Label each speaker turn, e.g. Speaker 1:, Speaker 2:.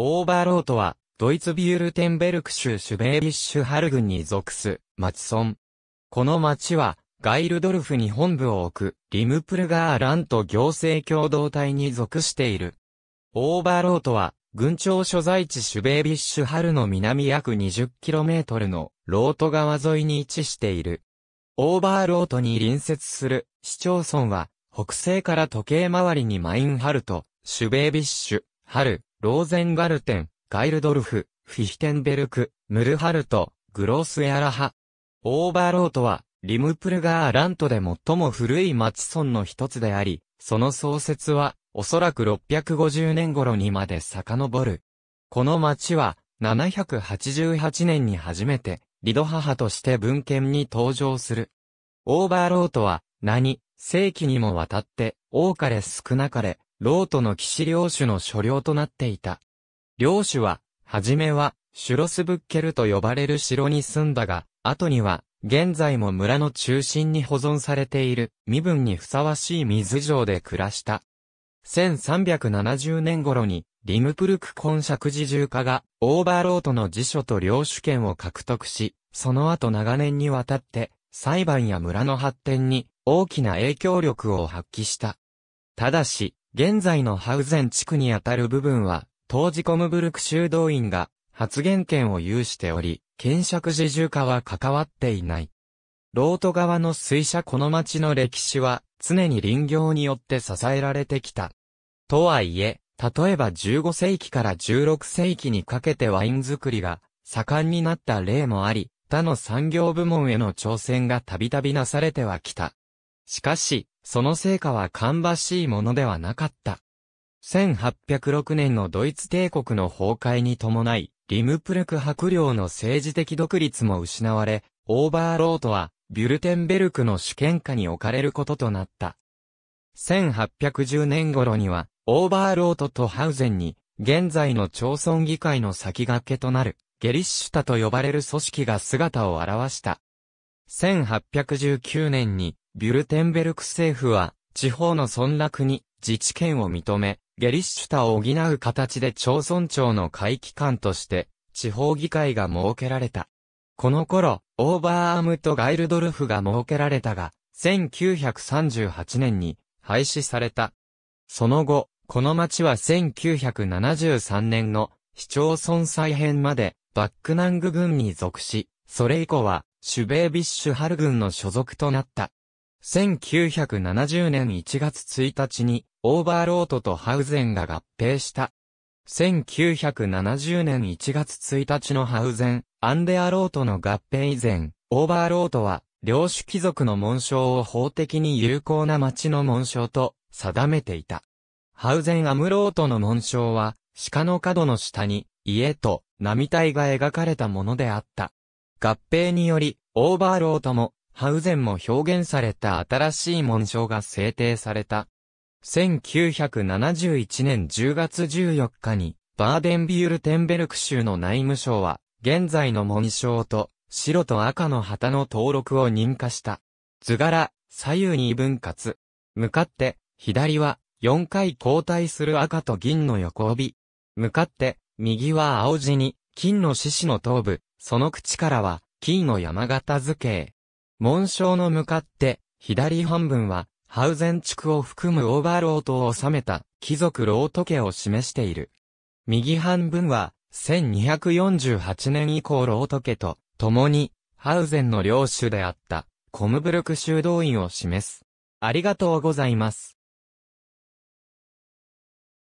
Speaker 1: オーバーロートは、ドイツビュールテンベルク州シュベービッシュハル郡に属す、町村。この町は、ガイルドルフに本部を置く、リムプルガーラント行政共同体に属している。オーバーロートは、軍庁所在地シュベービッシュハルの南約 20km のロート川沿いに位置している。オーバーロートに隣接する市町村は、北西から時計回りにマインハルと、シュベービッシュ、ハル、ローゼンガルテン、ガイルドルフ、フィヒテンベルク、ムルハルト、グロースエアラハ。オーバーロートは、リムプルガーラントで最も古い町村の一つであり、その創設は、おそらく650年頃にまで遡る。この町は、788年に初めて、リド母として文献に登場する。オーバーロートは、何、世紀にもわたって、多かれ少なかれ、ロートの騎士領主の所領となっていた。領主は、はじめは、シュロスブッケルと呼ばれる城に住んだが、後には、現在も村の中心に保存されている、身分にふさわしい水城で暮らした。1370年頃に、リムプルク根爵自住家が、オーバーロートの辞書と領主権を獲得し、その後長年にわたって、裁判や村の発展に、大きな影響力を発揮した。ただし、現在のハウゼン地区にあたる部分は、当時コムブルク修道院が発言権を有しており、検釈自住化は関わっていない。ロート側の水車この町の歴史は常に林業によって支えられてきた。とはいえ、例えば15世紀から16世紀にかけてワイン作りが盛んになった例もあり、他の産業部門への挑戦がたびたびなされてはきた。しかし、その成果は芳しいものではなかった。1806年のドイツ帝国の崩壊に伴い、リムプルク白領の政治的独立も失われ、オーバーロートは、ビュルテンベルクの主権下に置かれることとなった。1810年頃には、オーバーロートとハウゼンに、現在の町村議会の先駆けとなる、ゲリッシュタと呼ばれる組織が姿を現した。1819年に、ビュルテンベルク政府は、地方の村落に自治権を認め、ゲリッシュタを補う形で町村長の会機関として、地方議会が設けられた。この頃、オーバーアームとガイルドルフが設けられたが、1938年に廃止された。その後、この町は1973年の市町村再編までバックナング軍に属し、それ以降はシュベービッシュハル軍の所属となった。1970年1月1日に、オーバーロートとハウゼンが合併した。1970年1月1日のハウゼン、アンデアロートの合併以前、オーバーロートは、領主貴族の紋章を法的に有効な町の紋章と定めていた。ハウゼンアムロートの紋章は、鹿の角の下に、家と、並体が描かれたものであった。合併により、オーバーロートも、ハウゼンも表現された新しい紋章が制定された。1971年10月14日に、バーデンビュールテンベルク州の内務省は、現在の紋章と、白と赤の旗の登録を認可した。図柄、左右に分割。向かって、左は、4回交代する赤と銀の横帯。向かって、右は青地に、金の獅子の頭部、その口からは、金の山形図形。紋章の向かって、左半分は、ハウゼン地区を含むオーバーロートを治めた、貴族ロート家を示している。右半分は、1248年以降ロート家と、共に、ハウゼンの領主であった、コムブルク修道院を示す。ありがとうございます。